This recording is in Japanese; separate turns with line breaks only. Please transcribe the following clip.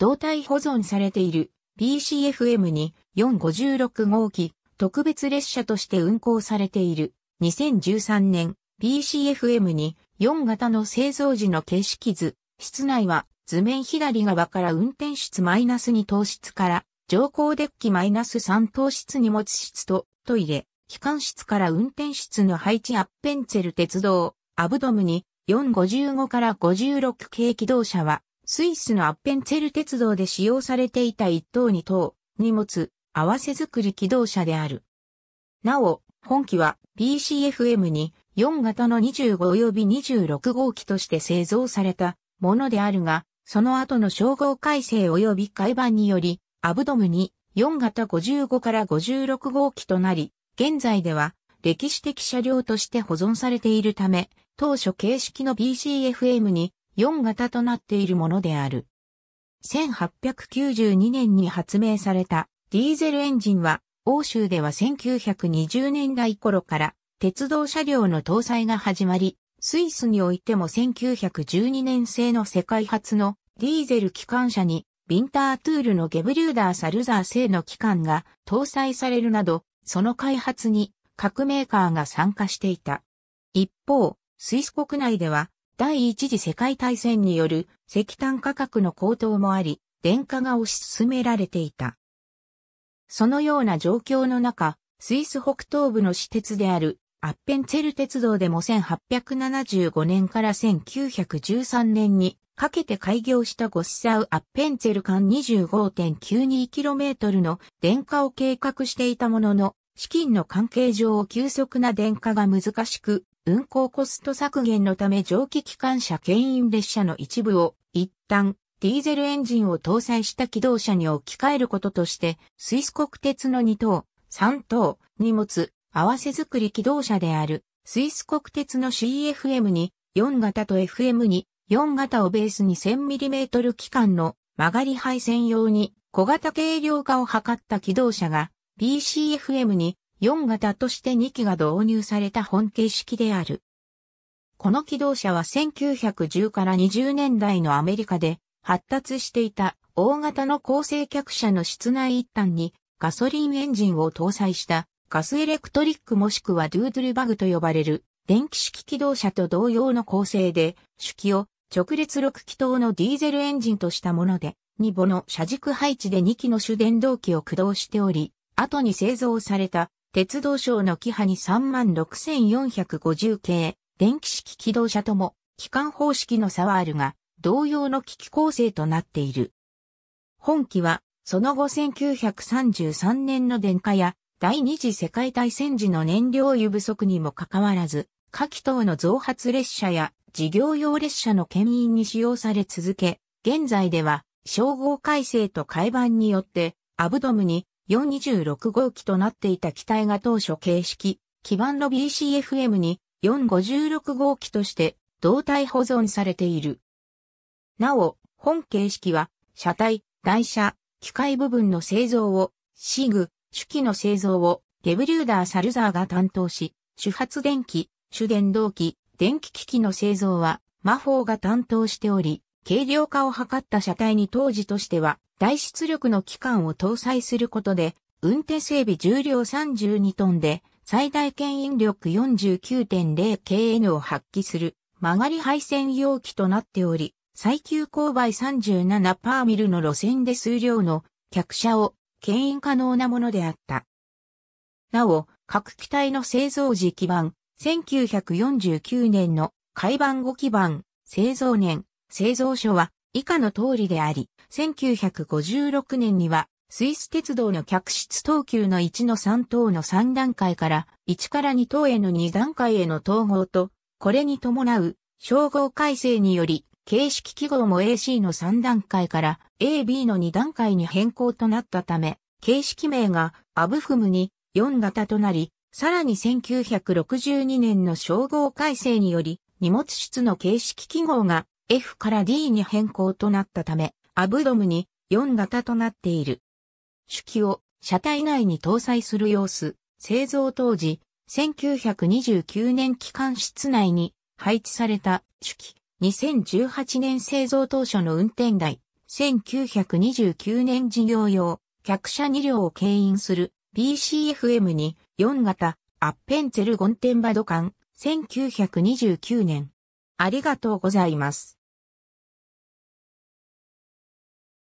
胴体保存されている PCFM に456号機特別列車として運行されている2013年 PCFM に4型の製造時の形式図、室内は図面左側から運転室マイナス2等室から乗降デッキマイナス3等室荷物室とトイレ、機関室から運転室の配置アッペンツェル鉄道、アブドムに455から56系機動車はスイスのアッペンツェル鉄道で使用されていた一等二等、荷物、合わせ作り機動車である。なお、本機は PCFM に4型の25及び26号機として製造されたものであるが、その後の称号改正及び改版により、アブドムに4型55から56号機となり、現在では歴史的車両として保存されているため、当初形式の BCFM に4型となっているものである。1892年に発明されたディーゼルエンジンは、欧州では1920年代頃から鉄道車両の搭載が始まり、スイスにおいても1912年製の世界初のディーゼル機関車に、ビンタートゥールのゲブリューダー・サルザー製の機関が搭載されるなど、その開発に各メーカーが参加していた。一方、スイス国内では第一次世界大戦による石炭価格の高騰もあり、電化が推し進められていた。そのような状況の中、スイス北東部の私鉄であるアッペンツェル鉄道でも1875年から1913年にかけて開業したゴッサウアッペンツェル間 25.92km の電化を計画していたものの、資金の関係上急速な電化が難しく、運行コスト削減のため蒸気機関車牽引列車の一部を一旦ディーゼルエンジンを搭載した機動車に置き換えることとして、スイス国鉄の2等、3等、荷物、合わせ作り機動車である、スイス国鉄の CFM に、4型と FM に、4型をベースに 1000mm 機関の曲がり配線用に小型軽量化を図った機動車が BCFM に4型として2機が導入された本形式である。この機動車は1910から20年代のアメリカで発達していた大型の構成客車の室内一端にガソリンエンジンを搭載したガスエレクトリックもしくはドゥードゥルバグと呼ばれる電気式機動車と同様の構成で主機を直列6気筒のディーゼルエンジンとしたもので、2母の車軸配置で2機の主電動機を駆動しており、後に製造された鉄道省の規派に36,450系、電気式機動車とも、機関方式の差はあるが、同様の機器構成となっている。本機は、その後1933年の電化や、第二次世界大戦時の燃料油不足にもかかわらず、下機等の増発列車や事業用列車の牽引に使用され続け、現在では、称号改正と改版によって、アブドムに426号機となっていた機体が当初形式、基板の BCFM に456号機として胴体保存されている。なお、本形式は、車体、台車、機械部分の製造を、シグ、手機の製造を、ゲブリューダー・サルザーが担当し、主発電機、主電動機、電気機器の製造は、魔法が担当しており、軽量化を図った車体に当時としては、大出力の機関を搭載することで、運転整備重量32トンで、最大牽引力 49.0kN を発揮する曲がり配線容器となっており、最急勾配37パーミルの路線で数量の客車を牽引可能なものであった。なお、各機体の製造時基盤、1949年の海板5基盤、製造年、製造所は以下の通りであり、1956年にはスイス鉄道の客室等級の1の3等の3段階から1から2等への2段階への統合と、これに伴う称号改正により、形式記号も AC の3段階から AB の2段階に変更となったため、形式名がアブフムに4型となり、さらに1962年の称号改正により、荷物室の形式記号が F から D に変更となったため、アブドムに4型となっている。主機を車体内に搭載する様子、製造当時、1929年機関室内に配置された主機、2018年製造当初の運転台、1929年事業用、客車2両を牽引する BCFM に4型、アッペンツェルゴンテンバド艦、1929年。ありがとうございます。